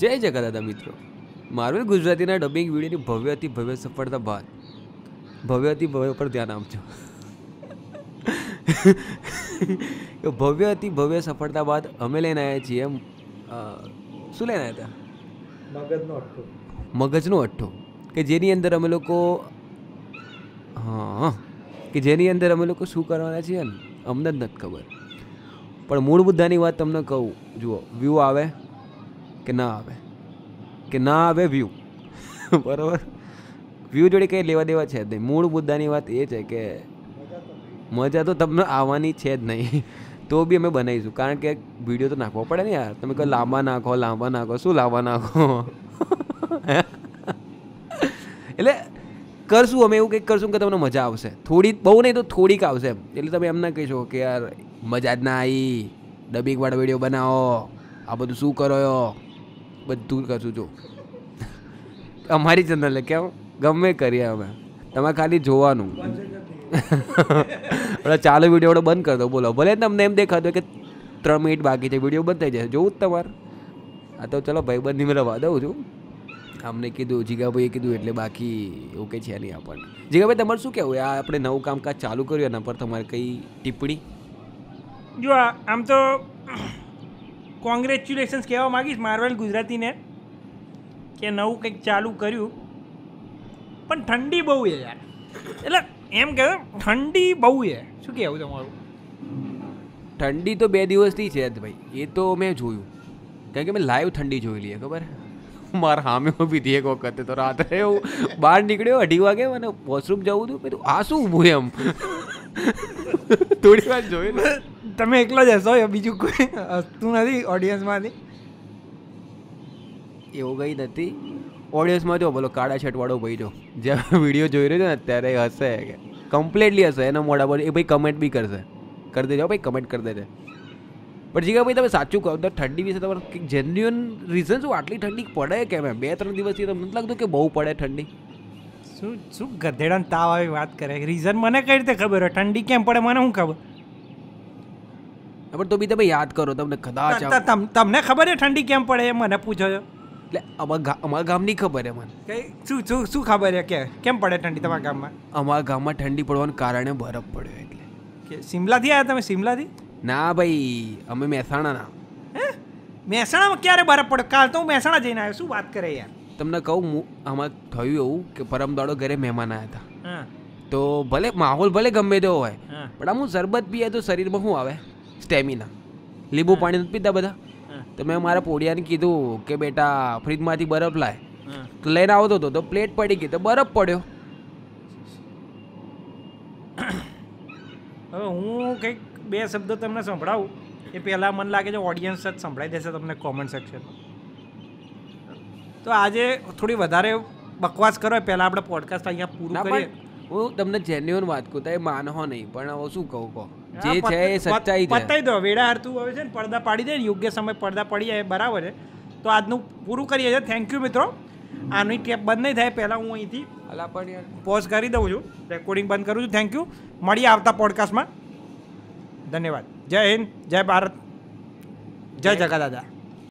જય જગત મિત્રો માર્વેલ ગુજરાતીના ડબિંગ વિડીયોની ભવ્યથી ભવ્ય સફળતા બાદ ભવ્યથી ભવ્ય પર ધ્યાન આપજો ભવ્યથી ભવ્ય સફળતા બાદ અમે લઈને આવ્યા છીએ એમ શું લઈને આવ્યા હતા મગજનો અઠ્ઠો મગજનો અઠ્ઠો કે જેની અંદર અમે લોકો હા કે જેની અંદર અમે લોકો શું કરવાના છીએ ને અમને જ નથી ખબર પણ મૂળ મુદ્દાની વાત તમને કહું જુઓ વ્યૂ આવે કે ના આવે કે ના આવે વ્યૂ બરાબર વ્યૂ જોડે કંઈ લેવા દેવા છે જ નહીં મૂળ મુદ્દાની વાત એ છે કે મજા તો તમને આવવાની છે જ નહીં તો બી અમે બનાવીશું કારણ કે વિડીયો તો નાખવો પડે ને યાર તમે કહો લાંબા નાખો લાંબા નાખો શું લાંબા નાખો એટલે કરશું અમે એવું કંઈક કરશું કે તમને મજા આવશે થોડીક બહુ નહીં તો થોડીક આવશે એટલે તમે એમ ના કહી કે યાર મજા જ ના આવી ડબીકવાળો વિડીયો બનાવો આ બધું શું કરો બધું કશું જો અમારી ચેનલ કેમ ગમે કરીએ અમે તમારે ખાલી જોવાનું હવે ચાલો વિડીયો આપણે બંધ કરી દો બોલો ભલે તમને એમ દેખાતો કે ત્રણ મિનિટ બાકી છે વિડીયો બંધ થઈ જશે જોવું જ તમારે આ તો ચલો મેં રવા દઉં છું અમને કીધું જીગાભાઈએ કીધું એટલે બાકી ઓકે છે નહીં આપણને જીગાભાઈ તમારે શું કહેવું આ આપણે નવું કામકાજ ચાલુ કર્યું એના પર તમારે કઈ ટિપ્પણી જો આમ તો કોંગ્રેચ્યુલેશન્સ કહેવા માગીશ માર્વેલ ગુજરાતીને કે નવું કંઈક ચાલુ કર્યું પણ ઠંડી બહુ છે યાર એટલે એમ કહેવાય ઠંડી બહુ છે શું કહેવું તમારું ઠંડી તો બે દિવસથી છે ભાઈ એ તો મેં જોયું કારણ કે મેં લાઈવ ઠંડી જોયેલી છે ખબર મારા સામે ઊભી હતી એક વખતે તો રાત્રે હું બહાર નીકળ્યો અઢી વાગે મને વોશરૂમ જવું હતું કીધું આ શું ઊભું એમ થોડી વાર જોયું તમે એકલો જ હશો બીજું કોઈ હસતું નથી ઓડિયન્સમાંથી એવું કંઈ નથી ઓડિયન્સમાં જો બોલો કાળા છટવાળો ભાઈ જો જે વિડીયો જોઈ રહ્યો છે ને અત્યારે હશે કે કમ્પ્લેટલી હશે એના મોઢા પર એ ભાઈ કમેન્ટ બી કરશે કરી દેજો ભાઈ કમેન્ટ કરી દેજે પણ જીગા ભાઈ તમે સાચું કહો તો ઠંડી વિશે તમારે જેન્યુઅન રીઝન શું આટલી ઠંડી પડે કેમ બે ત્રણ દિવસથી તમને લાગતું કે બહુ પડે ઠંડી શું શું ગધેડાને તાવ આવી વાત કરે રીઝન મને કઈ રીતે ખબર હોય ઠંડી કેમ પડે મને શું ખબર પણ તો બી તમે યાદ કરો તમને કદાચ તમને ખબર છે ઠંડી કેમ પડે મને પૂછો છો એટલે અમારા ગામની ખબર છે મને શું શું શું ખબર છે કે કેમ પડે ઠંડી તમારા ગામમાં અમારા ગામમાં ઠંડી પડવાનું કારણે બરફ પડ્યો એટલે કે શિમલાથી આવ્યા તમે શિમલાથી ના ભાઈ અમે મહેસાણાના હે મહેસાણામાં ક્યારે બરફ પડ્યો કાલ તો હું મહેસાણા જઈને આવ્યો શું વાત કરે યાર તમને કહું આમાં થયું એવું કે પરમ દાડો ઘરે મહેમાન આવ્યા હતા તો ભલે માહોલ ભલે ગમે તેવો હોય પણ આમ હું શરબત પીએ તો શરીરમાં શું આવે સ્ટેમિના લીંબુ પાણી નથી પીતા બધા તો મેં મારા પોડિયાને કીધું કે બેટા ફ્રીજમાંથી બરફ લાય તો લઈને આવતો હતો તો પ્લેટ પડી ગઈ તો બરફ પડ્યો હવે હું કંઈક બે શબ્દો તમને સંભળાવું એ પહેલાં મને લાગે છે ઓડિયન્સ જ સંભળાઈ દેશે તમને કોમેન્ટ સેક્શનમાં તો આજે થોડી વધારે બકવાસ કરો પહેલાં આપણે પોડકાસ્ટ અહીંયા પૂરું કરીએ હું તમને જેન્યુઅન વાત કહું તો એ માનહો નહીં પણ હવે શું કહું કહો જે છે એ સચ્ચાઈ છે પતાઈ દો વેડા હરતું હવે છે ને પડદા પાડી દે યોગ્ય સમય પડદા પડી જાય બરાબર છે તો આજનું પૂરું કરીએ છીએ થેન્ક યુ મિત્રો આની ટેપ બંધ નહીં થાય પહેલાં હું અહીંથી અલા પણ પોઝ કરી દઉં છું રેકોર્ડિંગ બંધ કરું છું થેન્ક યુ મળીએ આવતા પોડકાસ્ટમાં ધન્યવાદ જય હિન્દ જય ભારત જય જગા દાદા